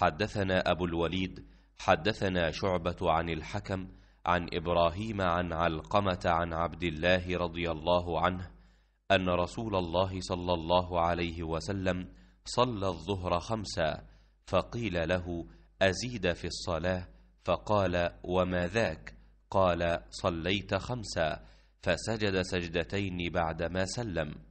حدثنا أبو الوليد حدثنا شعبة عن الحكم عن إبراهيم عن علقمة عن عبد الله رضي الله عنه أن رسول الله صلى الله عليه وسلم صلى الظهر خمسا فقيل له أزيد في الصلاة فقال وما ذاك قال صليت خمسا فسجد سجدتين بعدما سلم